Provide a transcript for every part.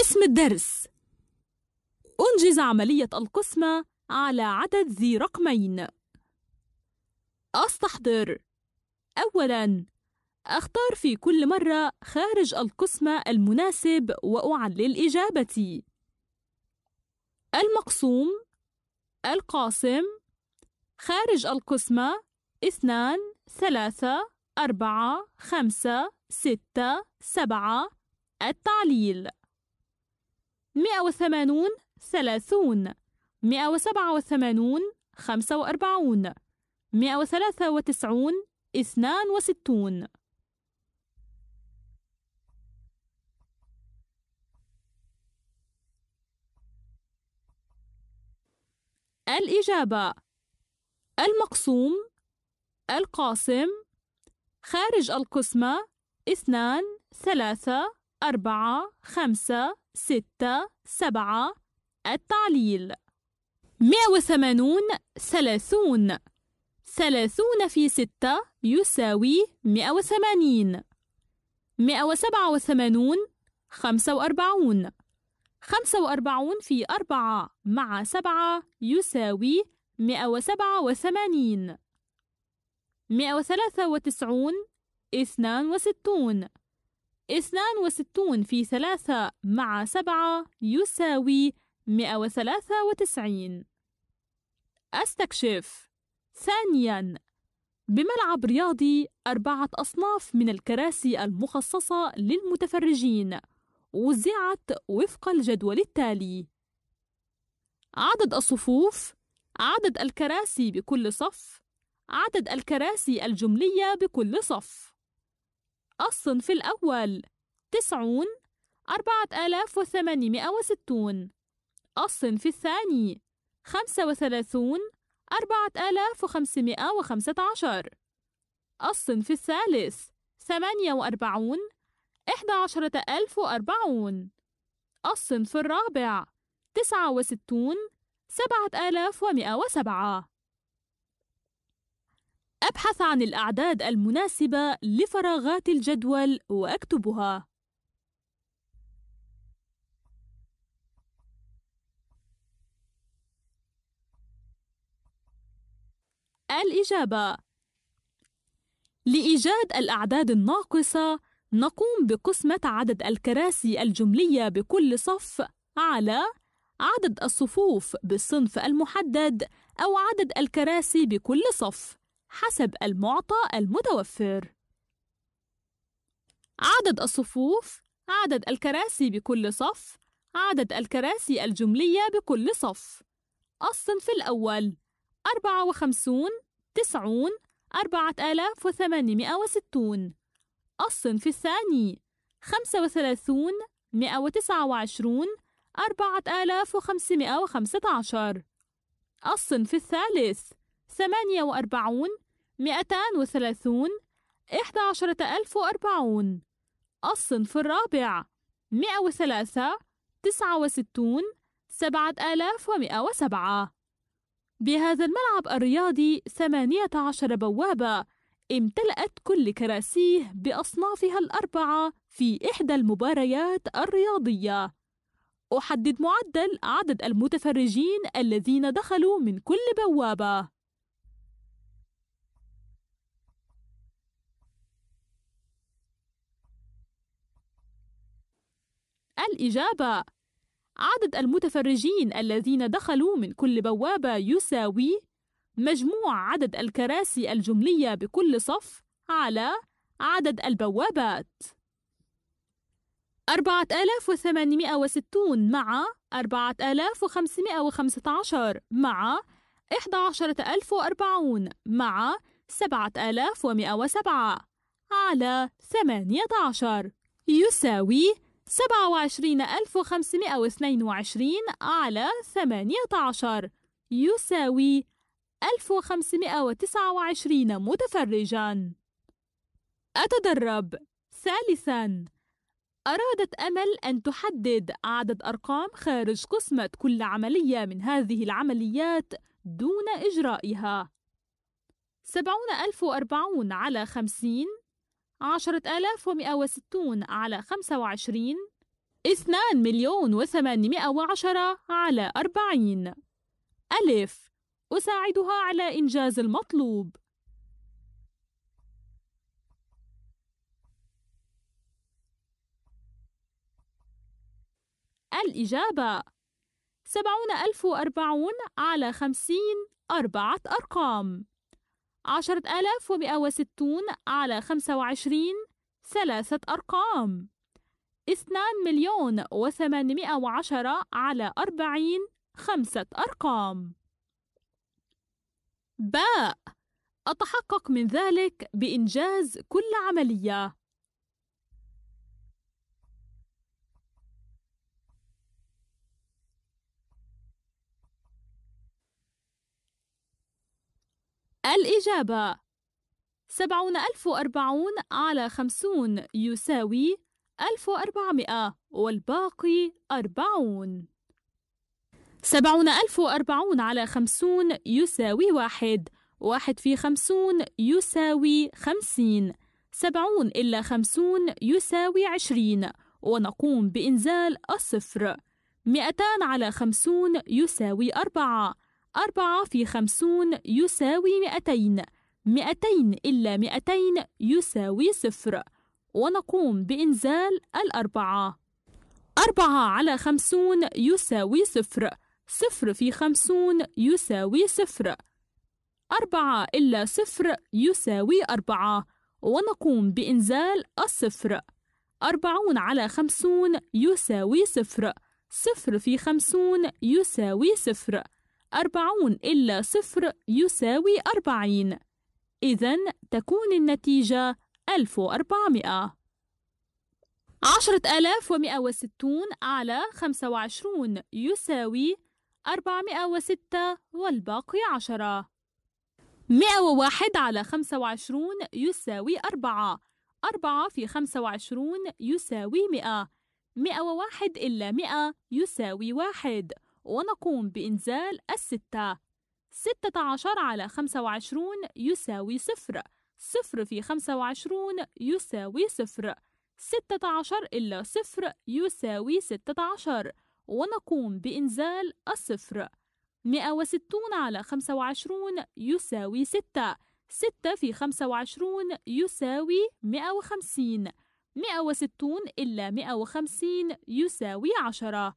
اسم الدرس أنجز عملية القسمة على عدد ذي رقمين أستحضر أولاً أختار في كل مرة خارج القسمة المناسب وأعلل إجابتي المقسوم القاسم خارج القسمة اثنان ثلاثة أربعة خمسة ستة سبعة التعليل مئة وثمانون ثلاثون مئة وسبعة وثمانون خمسة وأربعون مئة وثلاثة وتسعون اثنان وستون الإجابة المقسوم القاسم خارج القسمة اثنان ثلاثة أربعة خمسة ستة سبعة التعليل مئة وثمانون ثلاثون ثلاثون في ستة يساوي مئة وثمانين مئة وسبعة وثمانون خمسة وأربعون خمسة وأربعون في أربعة مع سبعة يساوي مئة وسبعة وثمانين مئة وثلاثة وتسعون اثنان وستون 62 في 3 مع 7 يساوي 193 أستكشف ثانياً بملعب رياضي أربعة أصناف من الكراسي المخصصة للمتفرجين وزعت وفق الجدول التالي عدد الصفوف عدد الكراسي بكل صف عدد الكراسي الجملية بكل صف الصنف الأول تسعون أربعة آلاف وثمانمائة وستون الصنف الثاني خمسة وثلاثون أربعة آلاف وخمسمائة وخمسة عشر الصنف الثالث ثمانية وأربعون إحدى عشرة ألف وأربعون الصنف الرابع تسعة وستون سبعة آلاف ومئة وسبعة أبحث عن الأعداد المناسبة لفراغات الجدول وأكتبها. الإجابة لإيجاد الأعداد الناقصة نقوم بقسمة عدد الكراسي الجملية بكل صف على عدد الصفوف بالصنف المحدد أو عدد الكراسي بكل صف حسب المعطى المتوفر عدد الصفوف عدد الكراسي بكل صف عدد الكراسي الجملية بكل صف الصنف الأول 54 90 4860 الصنف الثاني 35 129 4515 الصنف الثالث ثمانية وأربعون مئتان وثلاثون إحدى عشرة ألف وأربعون الصنف الرابع مئة وثلاثة تسعة وستون سبعة آلاف ومئة وسبعة بهذا الملعب الرياضي ثمانية عشر بوابة امتلأت كل كراسيه بأصنافها الأربعة في إحدى المباريات الرياضية أحدد معدل عدد المتفرجين الذين دخلوا من كل بوابة الإجابة عدد المتفرجين الذين دخلوا من كل بوابة يساوي مجموع عدد الكراسي الجملية بكل صف على عدد البوابات 4860 مع 4515 مع 11040 مع 7107 على 18 يساوي 27522 على 18 يساوي 1529 متفرجا أتدرب ثالثا أرادت أمل أن تحدد عدد أرقام خارج قسمة كل عملية من هذه العمليات دون إجرائها 70040 على 50 10160 على 25 2 مليون و810 على 40 ألف أساعدها على إنجاز المطلوب الإجابة سبعون ألف وأربعون على خمسين أربعة أرقام عشرة آلاف ومئة وستون على خمسة وعشرين ثلاثة أرقام اثنان مليون وثمانمائة وعشرة على أربعين خمسة أرقام باء أتحقق من ذلك بإنجاز كل عملية الإجابة سبعون ألف وأربعون على خمسون يساوي ألف وأربعمائة والباقي أربعون سبعون ألف وأربعون على خمسون يساوي واحد واحد في خمسون يساوي خمسين سبعون إلا خمسون يساوي عشرين ونقوم بإنزال الصفر مئتان على خمسون يساوي أربعة أربعة في خمسون يساوي مئتين مئتين إلا مئتين يساوي صفر ونقوم بإنزال الأربعة أربعة على خمسون يساوي صفر صفر في خمسون يساوي صفر أربعة إلا صفر يساوي أربعة ونقوم بإنزال الصفر أربعون على خمسون يساوي صفر صفر في خمسون يساوي صفر أربعون إلا صفر يساوي أربعين إذا تكون النتيجة ألف وأربعمائة عشرة آلاف ومائة وستون على خمسة وعشرون يساوي أربعمائة وستة والباقي عشرة مائة وواحد على خمسة وعشرون يساوي أربعة أربعة في خمسة وعشرون يساوي مائة مائة وواحد إلا مائة يساوي واحد ونقوم بإنزال الستة ستة عشر على خمسة وعشرون يساوي صفر صفر في خمسة وعشرون يساوي صفر ستة عشر إلا صفر يساوي ستة عشر ونقوم بإنزال الصفر مئة وستون على خمسة وعشرون يساوي ستة ستة في خمسة وعشرون يساوي مئة وخمسين مئة وستون إلا مئة وخمسين يساوي عشرة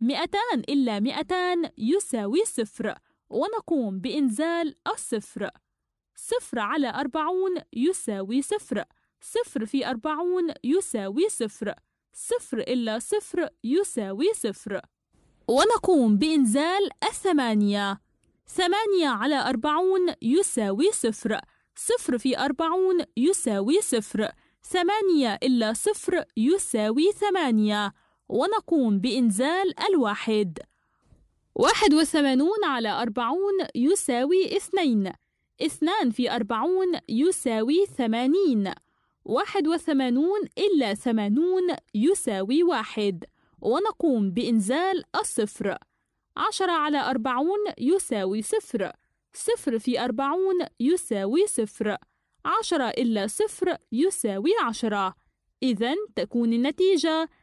200 إلا 200 يساوي صفر ونقوم بإنزال الصفر صفر على أربعون يساوي صفر صفر في أربعون يساوي صفر صفر إلا صفر يساوي صفر ونقوم بإنزال الثمانية ثمانية على أربعون يساوي صفر صفر في أربعون يساوي صفر ثمانية إلا صفر يساوي ثمانية ونقوم بإنزال الواحد واحد وثمانون على أربعون يساوي اثنين اثنان في أربعون يساوي ثمانين واحد وثمانون إلا ثمانون يساوي واحد ونقوم بإنزال الصفر عشرة على أربعون يساوي صفر صفر في أربعون يساوي صفر عشرة إلا صفر يساوي عشرة إذا تكون النتيجة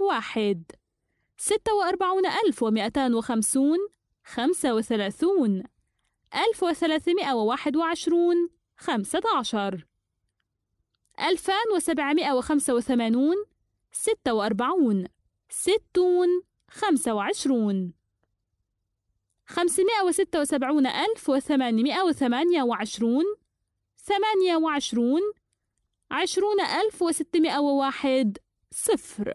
واحد ستة وأربعون ألف ومئتان وخمسون خمسة وثلاثون ألف وثلاثمائة وواحد وعشرون خمسة عشر ألفان وسبعمائة وخمسة وثمانون ستة وأربعون ستون خمسة وعشرون خمسمائة وستة وسبعون ألف وثمانمائة وثمانية وعشرون ثمانية وعشرون عشرون ألف وستمائة وواحد صفر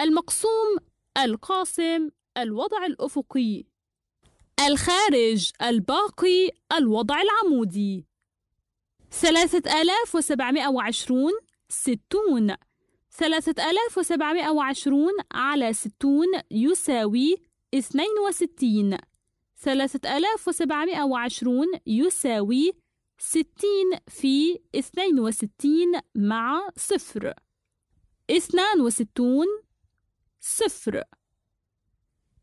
المقسوم القاسم الوضع الأفقي الخارج الباقي الوضع العمودي ثلاثة آلاف وسبعمائة وعشرون ستون ثلاثة آلاف وسبعمائة وعشرون على ستون يساوي اثنين وستين ثلاثة آلاف وسبعمائة وعشرون يساوي ستين في اثنين وستين مع صفر اثنان وستون صفر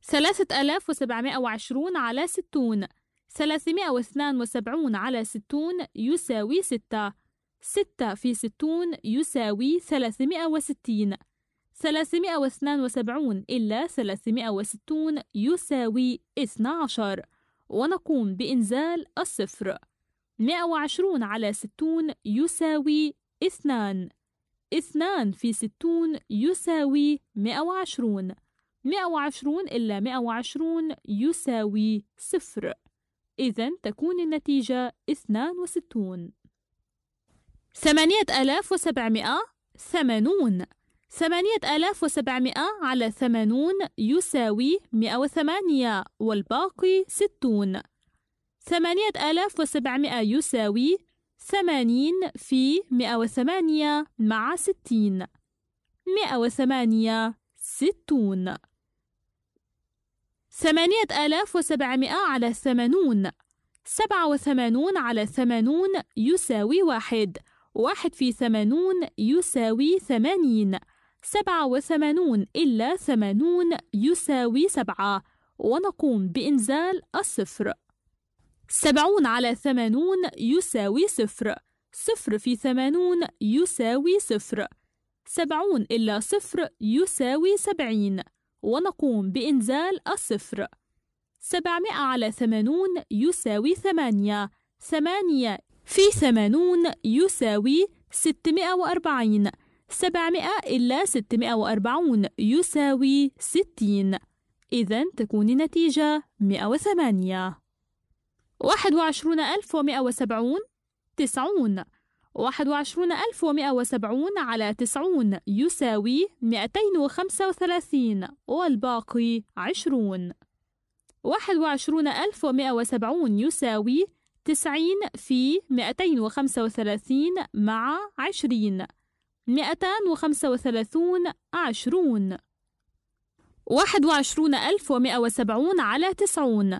ثلاثة آلاف وسبعمائة وعشرون على ستون ثلاثمائة واثنان وسبعون على ستون يساوي ستة ستة في ستون يساوي ثلاثمائة وستين ثلاثمائة واثنان وسبعون إلا ثلاثمائة وستون يساوي اثنى عشر ونقوم بإنزال الصفر مائة وعشرون على ستون يساوي اثنان اثنان في ستون يساوي مئة وعشرون مئة وعشرون إلا مئة وعشرون يساوي صفر إذا تكون النتيجة اثنان وستون ثمانية آلاف وسبعمائة ثمانون ثمانية آلاف وسبعمائة على ثمانون يساوي مئة وثمانية والباقي ستون ثمانية آلاف وسبعمائة يساوي ثمانين في مئة وثمانية مع ستين مئة وثمانية ستون ثمانية آلاف وسبعمائة على ثمانون سبعة وثمانون على ثمانون يساوي واحد واحد في ثمانون يساوي ثمانين سبعة وثمانون إلا ثمانون يساوي سبعة ونقوم بإنزال الصفر سبعون على ثمانون يساوي صفر صفر في ثمانون يساوي صفر سبعون إلا صفر يساوي سبعين ونقوم بإنزال الصفر سبعمائة على ثمانون يساوي ثمانية ثمانية في ثمانون يساوي ستمائة وأربعين سبعمائة إلا ستمائة وأربعون يساوي ستين إذن تكون النتيجة مائة وثمانية واحد وعشرون ألف ومئة وسبعون تسعون واحد وعشرون ألف ومئة وسبعون على تسعون يساوي مئتين وخمسة وثلاثين والباقي عشرون واحد وعشرون ألف ومئة وسبعون يساوي تسعين في مئتين وخمسة وثلاثين مع عشرين مئتان وخمسة وثلاثون عشرون واحد وعشرون ألف ومئة وسبعون على تسعون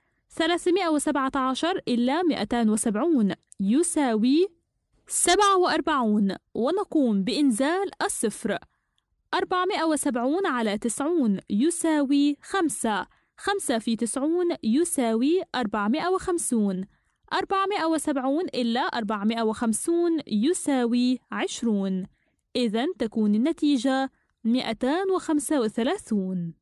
317 إلى 270 يساوي 47 ونقوم بإنزال الصفر 470 على 90 يساوي 5 5 في 90 يساوي 450 470 إلا 450 يساوي 20 إذا تكون النتيجة 235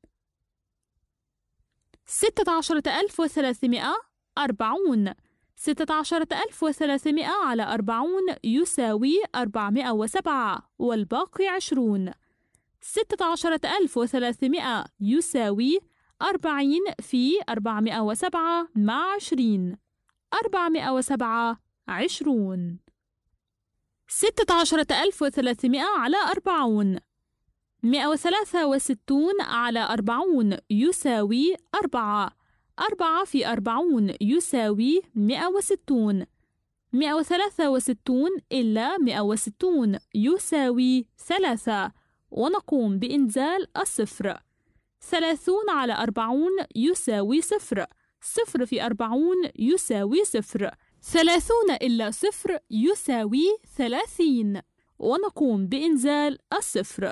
16340 16300 على 40 يساوي 407 والباقي 20 16300 يساوي 40 في 407 مع 20 407 20 16300 على 40 163 على 40 يساوي 4 4 في 40 يساوي 160 163 إلا 160 يساوي 3 ونقوم بإنزال الصفر 30 على 40 يساوي 0 0 في 40 يساوي 0 30 إلا 0 يساوي 30 ونقوم بإنزال الصفر